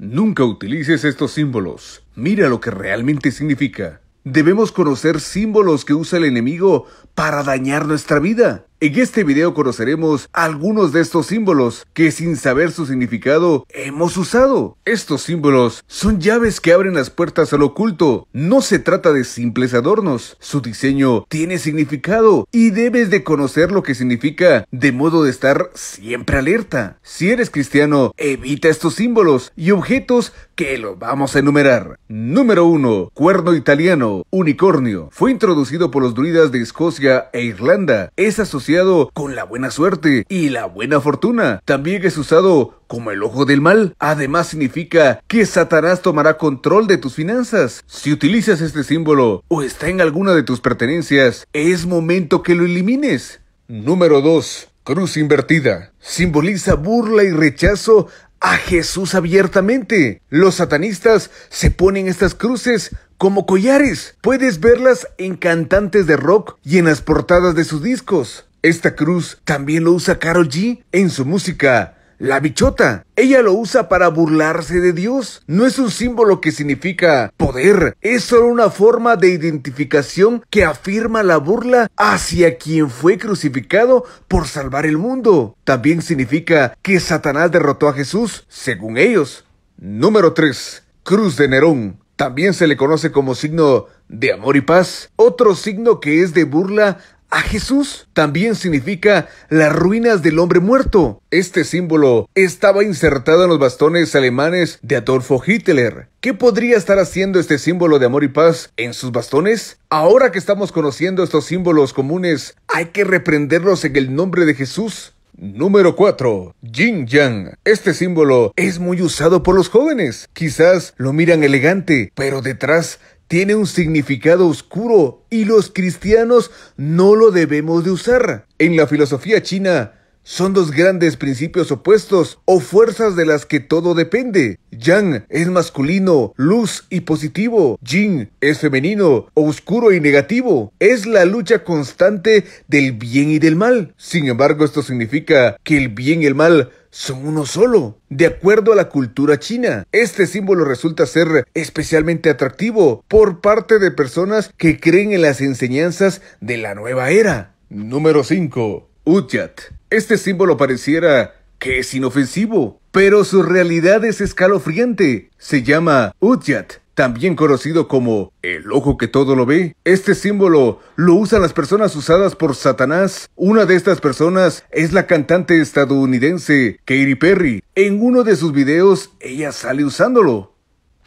Nunca utilices estos símbolos. Mira lo que realmente significa. Debemos conocer símbolos que usa el enemigo para dañar nuestra vida. En este video conoceremos algunos de estos símbolos que sin saber su significado hemos usado. Estos símbolos son llaves que abren las puertas al oculto. No se trata de simples adornos. Su diseño tiene significado y debes de conocer lo que significa de modo de estar siempre alerta. Si eres cristiano, evita estos símbolos y objetos que los vamos a enumerar. Número 1. Cuerno italiano, unicornio. Fue introducido por los druidas de Escocia e Irlanda. Es asociado con la buena suerte y la buena fortuna. También es usado como el ojo del mal. Además significa que Satanás tomará control de tus finanzas. Si utilizas este símbolo o está en alguna de tus pertenencias, es momento que lo elimines. Número 2. Cruz invertida. Simboliza burla y rechazo a Jesús abiertamente. Los satanistas se ponen estas cruces como collares. Puedes verlas en cantantes de rock y en las portadas de sus discos. Esta cruz también lo usa Carol G en su música. La bichota. Ella lo usa para burlarse de Dios. No es un símbolo que significa poder. Es solo una forma de identificación que afirma la burla hacia quien fue crucificado por salvar el mundo. También significa que Satanás derrotó a Jesús, según ellos. Número 3. Cruz de Nerón. También se le conoce como signo de amor y paz, otro signo que es de burla a Jesús también significa las ruinas del hombre muerto. Este símbolo estaba insertado en los bastones alemanes de Adolfo Hitler. ¿Qué podría estar haciendo este símbolo de amor y paz en sus bastones? Ahora que estamos conociendo estos símbolos comunes, hay que reprenderlos en el nombre de Jesús Número 4. Yin Yang. Este símbolo es muy usado por los jóvenes. Quizás lo miran elegante, pero detrás tiene un significado oscuro y los cristianos no lo debemos de usar. En la filosofía china, son dos grandes principios opuestos o fuerzas de las que todo depende. Yang es masculino, luz y positivo. Yin es femenino, oscuro y negativo. Es la lucha constante del bien y del mal. Sin embargo, esto significa que el bien y el mal son uno solo. De acuerdo a la cultura china, este símbolo resulta ser especialmente atractivo por parte de personas que creen en las enseñanzas de la nueva era. Número 5. Utyat. Este símbolo pareciera que es inofensivo, pero su realidad es escalofriante. Se llama Utyat, también conocido como el ojo que todo lo ve. Este símbolo lo usan las personas usadas por Satanás. Una de estas personas es la cantante estadounidense Katy Perry. En uno de sus videos ella sale usándolo.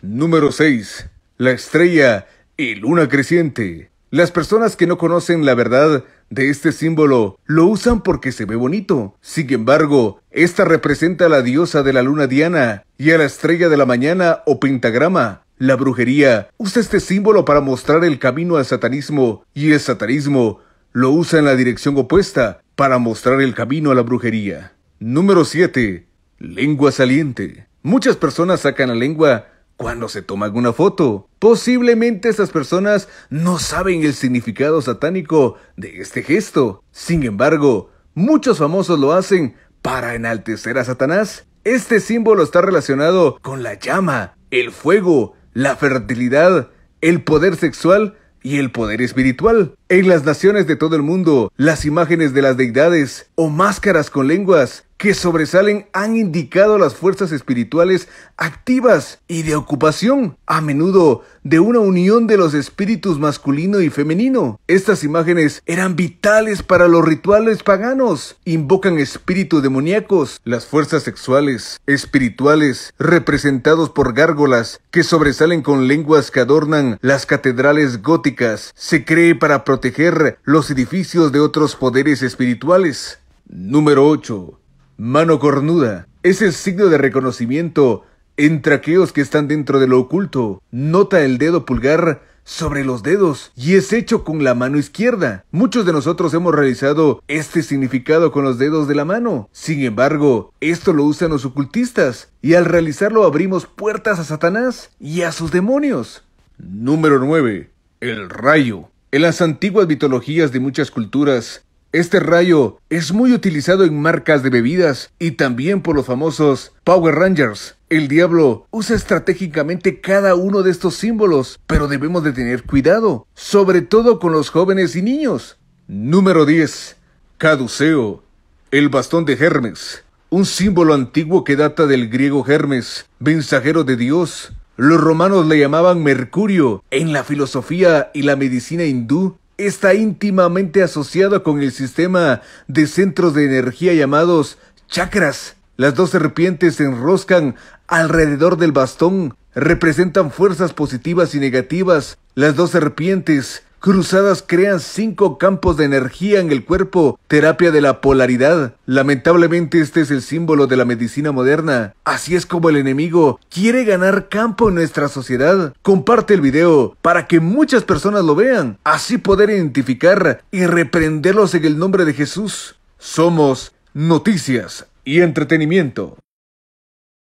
Número 6. La estrella y luna creciente. Las personas que no conocen la verdad de este símbolo lo usan porque se ve bonito. Sin embargo, esta representa a la diosa de la luna Diana y a la estrella de la mañana o pentagrama. La brujería usa este símbolo para mostrar el camino al satanismo y el satanismo lo usa en la dirección opuesta para mostrar el camino a la brujería. Número 7. Lengua saliente. Muchas personas sacan la lengua cuando se toman una foto. Posiblemente estas personas no saben el significado satánico de este gesto. Sin embargo, muchos famosos lo hacen para enaltecer a Satanás. Este símbolo está relacionado con la llama, el fuego, la fertilidad, el poder sexual y el poder espiritual. En las naciones de todo el mundo, las imágenes de las deidades o máscaras con lenguas que sobresalen han indicado las fuerzas espirituales activas y de ocupación, a menudo de una unión de los espíritus masculino y femenino. Estas imágenes eran vitales para los rituales paganos, invocan espíritus demoníacos, las fuerzas sexuales, espirituales, representados por gárgolas que sobresalen con lenguas que adornan las catedrales góticas, se cree para proteger los edificios de otros poderes espirituales. Número 8. Mano cornuda es el signo de reconocimiento entre aquellos que están dentro de lo oculto. Nota el dedo pulgar sobre los dedos y es hecho con la mano izquierda. Muchos de nosotros hemos realizado este significado con los dedos de la mano. Sin embargo, esto lo usan los ocultistas y al realizarlo abrimos puertas a Satanás y a sus demonios. Número 9. El rayo. En las antiguas mitologías de muchas culturas, este rayo es muy utilizado en marcas de bebidas y también por los famosos Power Rangers. El diablo usa estratégicamente cada uno de estos símbolos, pero debemos de tener cuidado, sobre todo con los jóvenes y niños. Número 10. Caduceo. El bastón de Hermes. Un símbolo antiguo que data del griego Hermes, mensajero de Dios, los romanos le llamaban Mercurio. En la filosofía y la medicina hindú está íntimamente asociado con el sistema de centros de energía llamados chakras. Las dos serpientes se enroscan alrededor del bastón, representan fuerzas positivas y negativas. Las dos serpientes Cruzadas crean cinco campos de energía en el cuerpo, terapia de la polaridad. Lamentablemente este es el símbolo de la medicina moderna. Así es como el enemigo quiere ganar campo en nuestra sociedad. Comparte el video para que muchas personas lo vean, así poder identificar y reprenderlos en el nombre de Jesús. Somos Noticias y Entretenimiento.